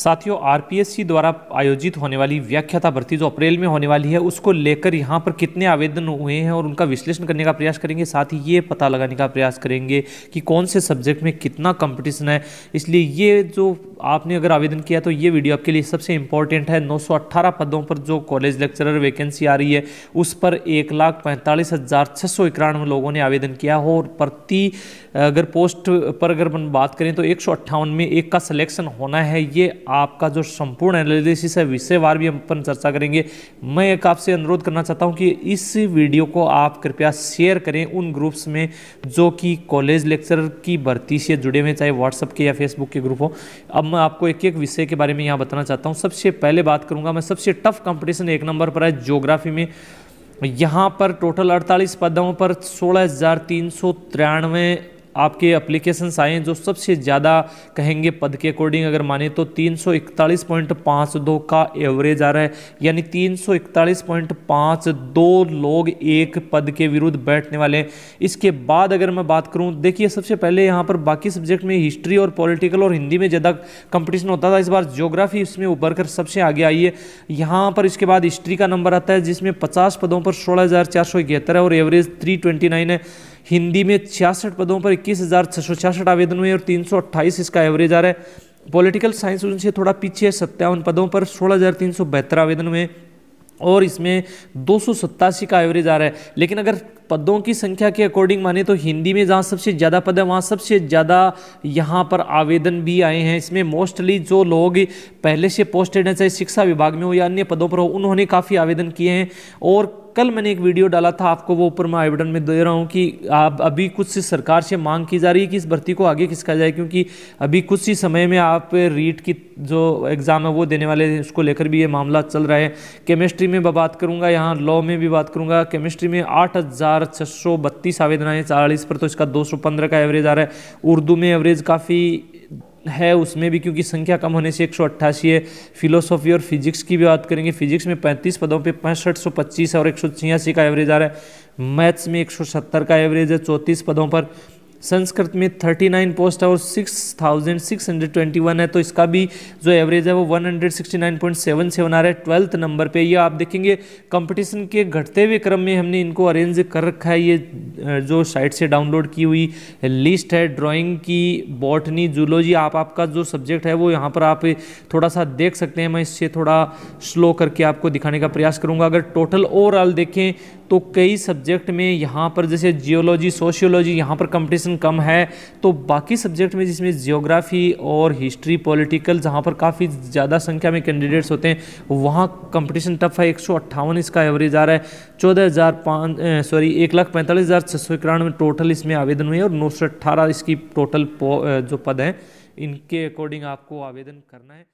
साथियों आरपीएससी द्वारा आयोजित होने वाली व्याख्याता भर्ती जो अप्रैल में होने वाली है उसको लेकर यहाँ पर कितने आवेदन हुए हैं और उनका विश्लेषण करने का प्रयास करेंगे साथ ही ये पता लगाने का प्रयास करेंगे कि कौन से सब्जेक्ट में कितना कंपटीशन है इसलिए ये जो आपने अगर आवेदन किया तो ये वीडियो आपके लिए सबसे इंपॉर्टेंट है नौ पदों पर जो कॉलेज लेक्चरर वैकेंसी आ रही है उस पर एक लाख पैंतालीस हज़ार छः सौ इक्यानवे लोगों ने आवेदन किया हो और प्रति अगर पोस्ट पर अगर बात करें तो एक में एक का सिलेक्शन होना है ये आपका जो संपूर्ण एनालिसिस है विषयवार भी अपन चर्चा करेंगे मैं एक आपसे अनुरोध करना चाहता हूँ कि इस वीडियो को आप कृपया शेयर करें उन ग्रुप्स में जो कि कॉलेज लेक्चर की भर्ती से जुड़े हुए चाहे व्हाट्सअप के या फेसबुक के ग्रुप हो अब मैं आपको एक एक विषय के बारे में यहाँ बताना चाहता हूँ सबसे पहले बात करूँगा मैं सबसे टफ कॉम्पिटिशन एक नंबर पर है जोग्राफी में यहाँ पर टोटल 48 पदों पर सोलह हज़ार तीन सौ तिरानवे आपके एप्लीकेशन आए जो सबसे ज़्यादा कहेंगे पद के अकॉर्डिंग अगर माने तो 341.52 का एवरेज आ रहा है यानी 341.52 लोग एक पद के विरुद्ध बैठने वाले हैं इसके बाद अगर मैं बात करूं देखिए सबसे पहले यहाँ पर बाकी सब्जेक्ट में हिस्ट्री और पॉलिटिकल और हिंदी में ज़्यादा कंपटीशन होता था इस बार ज्योग्राफी इसमें उभर कर सबसे आगे आई है यहाँ पर इसके बाद हिस्ट्री का नंबर आता है जिसमें पचास पदों पर सोलह है और एवरेज थ्री है हिंदी में छियासठ पदों पर इक्कीस हज़ार छः सौ छियासठ आवेदन हुए और तीन सौ अट्ठाईस इसका एवरेज आ रहा है पॉलिटिकल साइंस उनसे थोड़ा पीछे है सत्तावन पदों पर सोलह हज़ार तीन सौ बहत्तर आवेदन हुए और इसमें दो का एवरेज आ रहा है लेकिन अगर पदों की संख्या के अकॉर्डिंग माने तो हिंदी में जहाँ सबसे ज़्यादा पद है वहाँ सबसे ज़्यादा यहाँ पर आवेदन भी आए हैं इसमें मोस्टली जो लोग पहले से पोस्टेड हैं चाहे शिक्षा विभाग में हो या अन्य पदों पर हो उन्होंने काफ़ी आवेदन किए हैं और कल मैंने एक वीडियो डाला था आपको वो ऊपर मैं आयोडन में दे रहा हूँ कि आप अभी कुछ से सरकार से मांग की जा रही है कि इस भर्ती को आगे खिसका जाए क्योंकि अभी कुछ ही समय में आप रीट की जो एग्ज़ाम है वो देने वाले हैं उसको लेकर भी ये मामला चल रहा है केमिस्ट्री में मैं बात करूँगा यहाँ लॉ में भी बात करूँगा केमिस्ट्री में आठ हज़ार छः सौ बत्तीस आवेदन आए चालीस पर तो इसका दो सौ पंद्रह का एवरेज आ रहा है उर्दू में एवरेज काफ़ी है उसमें भी क्योंकि संख्या कम होने से एक है फिलोसॉफी और फिजिक्स की भी बात करेंगे फिजिक्स में 35 पदों पे पैंसठ और एक का एवरेज आ रहा है मैथ्स में एक का एवरेज है चौंतीस पदों पर संस्कृत में 39 पोस्ट है और 6,621 है तो इसका भी जो एवरेज है वो 169.77 आ रहा है ट्वेल्थ नंबर पे ये आप देखेंगे कंपटीशन के घटते हुए क्रम में हमने इनको अरेंज कर रखा है ये जो साइट से डाउनलोड की हुई लिस्ट है ड्राइंग की बॉटनी जूलॉजी आप आपका जो सब्जेक्ट है वो यहाँ पर आप थोड़ा सा देख सकते हैं मैं इससे थोड़ा स्लो करके आपको दिखाने का प्रयास करूँगा अगर टोटल ओवरऑल देखें तो कई सब्जेक्ट में यहाँ पर जैसे जियोलॉजी सोशियोलॉजी यहाँ पर कंपटीशन क्वेश्चन कम है तो बाकी सब्जेक्ट में जिसमें जियोग्राफी और हिस्ट्री पॉलिटिकल जहाँ पर काफ़ी ज़्यादा संख्या में कैंडिडेट्स होते हैं वहाँ कंपटीशन टफ है एक इसका एवरेज आ रहा है चौदह सॉरी एक लाख पैंतालीस हज़ार छः सौ इक्यानवे टोटल इसमें आवेदन हुए और नौ सौ अट्ठारह इसकी टोटल जो पद हैं इनके अकॉर्डिंग आपको आवेदन करना है